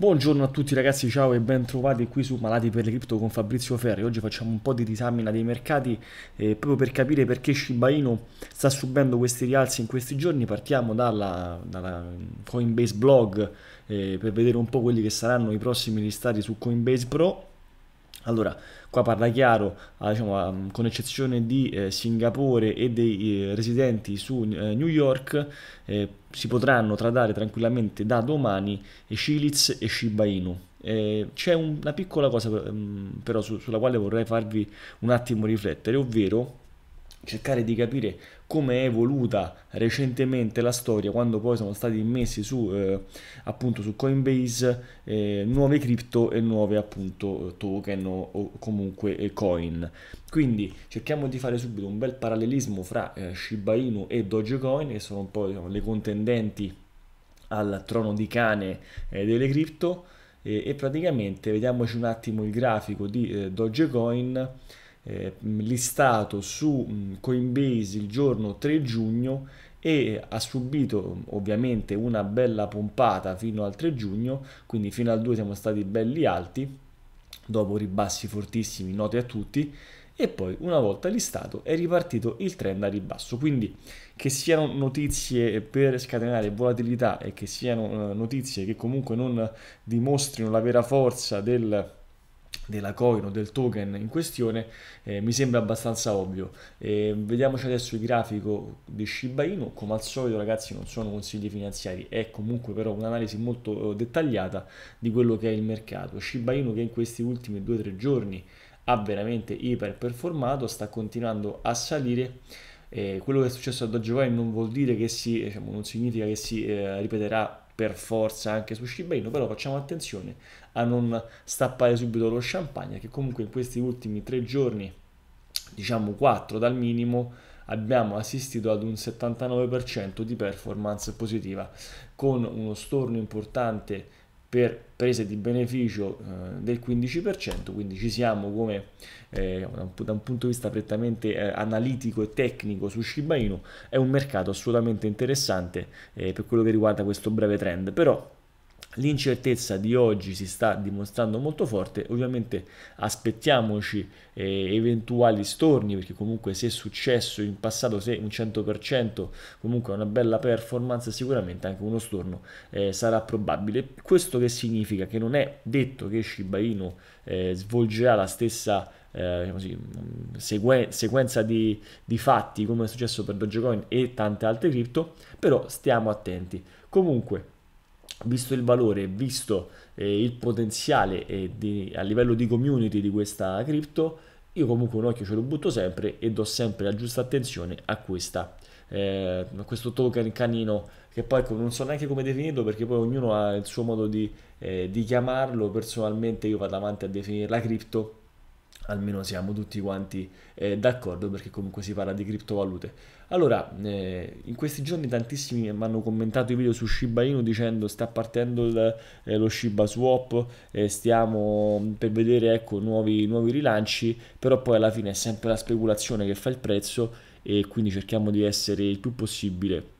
Buongiorno a tutti ragazzi, ciao e ben trovati qui su Malati per le Cripto con Fabrizio Ferri. Oggi facciamo un po' di disamina dei mercati eh, proprio per capire perché Shiba Inu sta subendo questi rialzi in questi giorni. Partiamo dalla, dalla Coinbase Blog eh, per vedere un po' quelli che saranno i prossimi listati su Coinbase Pro allora, qua parla chiaro, ah, diciamo, ah, mm, con eccezione di eh, Singapore e dei eh, residenti su eh, New York, eh, si potranno tradare tranquillamente da domani Shiliz e Shiba Inu. Eh, c'è un, una piccola cosa mm, però su, sulla quale vorrei farvi un attimo riflettere, ovvero cercare di capire come è evoluta recentemente la storia quando poi sono stati immessi su, eh, appunto, su Coinbase eh, nuove cripto e nuove appunto token o, o comunque eh, coin. Quindi cerchiamo di fare subito un bel parallelismo fra eh, Shiba Inu e Dogecoin che sono un po' diciamo, le contendenti al trono di cane eh, delle cripto e, praticamente vediamoci un attimo il grafico di eh, Dogecoin eh, listato su mm, Coinbase il giorno 3 giugno e ha subito mm, ovviamente una bella pompata fino al 3 giugno, quindi fino al 2 siamo stati belli alti, dopo ribassi fortissimi noti a tutti, e poi una volta listato è ripartito il trend a ribasso. Quindi che siano notizie per scatenare volatilità e che siano eh, notizie che comunque non dimostrino la vera forza del della coin o del token in questione eh, mi sembra abbastanza ovvio eh, vediamoci adesso il grafico di Shiba Inu come al solito ragazzi non sono consigli finanziari è comunque però un'analisi molto eh, dettagliata di quello che è il mercato Shiba Inu che in questi ultimi 2-3 giorni ha veramente iper performato sta continuando a salire eh, quello che è successo ad oggi non vuol dire che si eh, diciamo, non significa che si ripeterà per forza anche su Shibaino, però facciamo attenzione a non stappare subito lo champagne che comunque in questi ultimi tre giorni, diciamo quattro dal minimo, abbiamo assistito ad un 79% di performance positiva con uno storno importante per prese di beneficio eh, del 15%, quindi ci siamo come eh, da, un, da, un, punto di vista prettamente eh, analitico e tecnico su Shiba Inu, è un mercato assolutamente interessante eh, per quello che riguarda questo breve trend, però L'incertezza di oggi si sta dimostrando molto forte, ovviamente aspettiamoci eh, eventuali storni perché comunque se è successo in passato, se un 100% comunque è una bella performance, sicuramente anche uno storno eh, sarà probabile. Questo che significa? Che non è detto che Shiba Inu eh, svolgerà la stessa eh, così, mm, sequen sequenza di, di, fatti come è successo per Dogecoin e tante altre cripto, però stiamo attenti. Comunque visto il valore, visto eh, il potenziale eh, di, a livello di community di questa cripto, io comunque un occhio ce lo butto sempre e do sempre la giusta attenzione a, questa, eh, questo token canino che poi ecco, non so neanche come definirlo perché poi ognuno ha il suo modo di, eh, di chiamarlo, personalmente io vado avanti a definirla cripto almeno siamo tutti quanti eh, d'accordo perché comunque si parla di criptovalute. Allora, eh, in questi giorni tantissimi mi hanno commentato i video su Shiba Inu dicendo sta partendo il, eh, lo Shiba Swap, eh, stiamo mm, per vedere ecco, nuovi, nuovi rilanci, però poi alla fine è sempre la speculazione che fa il prezzo e quindi cerchiamo di essere il più possibile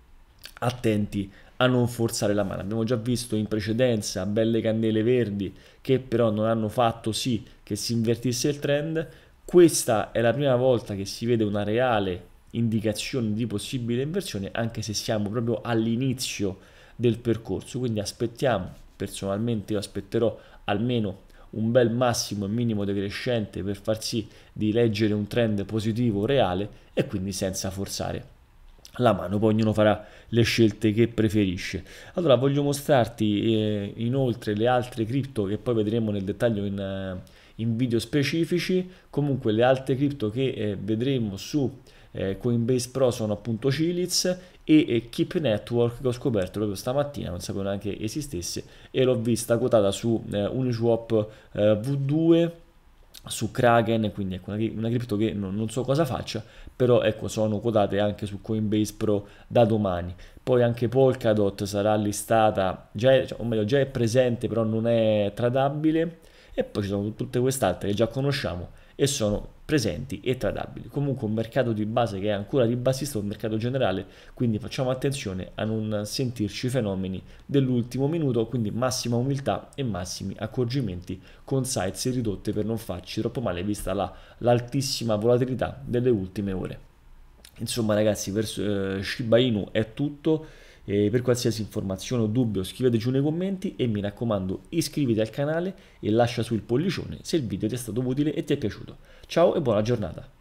attenti a non forzare la mano. Abbiamo già visto in precedenza belle candele verdi che però non hanno fatto sì che si invertisse il trend. Questa è la prima volta che si vede una reale indicazione di possibile inversione, anche se siamo proprio all'inizio del percorso. Quindi aspettiamo, personalmente io aspetterò almeno un bel massimo e minimo decrescente per far sì di leggere un trend positivo reale e quindi senza forzare alla mano, poi ognuno farà le scelte che preferisce. Allora voglio mostrarti eh, inoltre le altre cripto che poi vedremo nel dettaglio in, eh, in video specifici, comunque le altre cripto che eh, vedremo su eh, Coinbase Pro sono appunto Ciliz e Keep Network che ho scoperto proprio stamattina, non sapevo neanche esistesse e l'ho vista quotata su eh, Uniswap eh, V2 su Kraken, quindi ecco una, cripto che non, non, so cosa faccia, però ecco sono quotate anche su Coinbase Pro da domani. Poi anche Polkadot sarà listata, già è, cioè, o meglio già è presente però non è tradabile e poi ci sono tutte quest'altre che già conosciamo e sono presenti e tradabili. Comunque un mercato di base che è ancora ribassista, un mercato generale, quindi facciamo attenzione a non sentirci fenomeni dell'ultimo minuto, quindi massima umiltà e massimi accorgimenti con size ridotte per non farci troppo male vista la, l'altissima volatilità delle ultime ore. Insomma ragazzi, verso eh, Shiba Inu è tutto e per qualsiasi informazione o dubbio scrivete giù nei commenti e mi raccomando iscriviti al canale e lascia su il pollicione se il video ti è stato utile e ti è piaciuto. Ciao e buona giornata!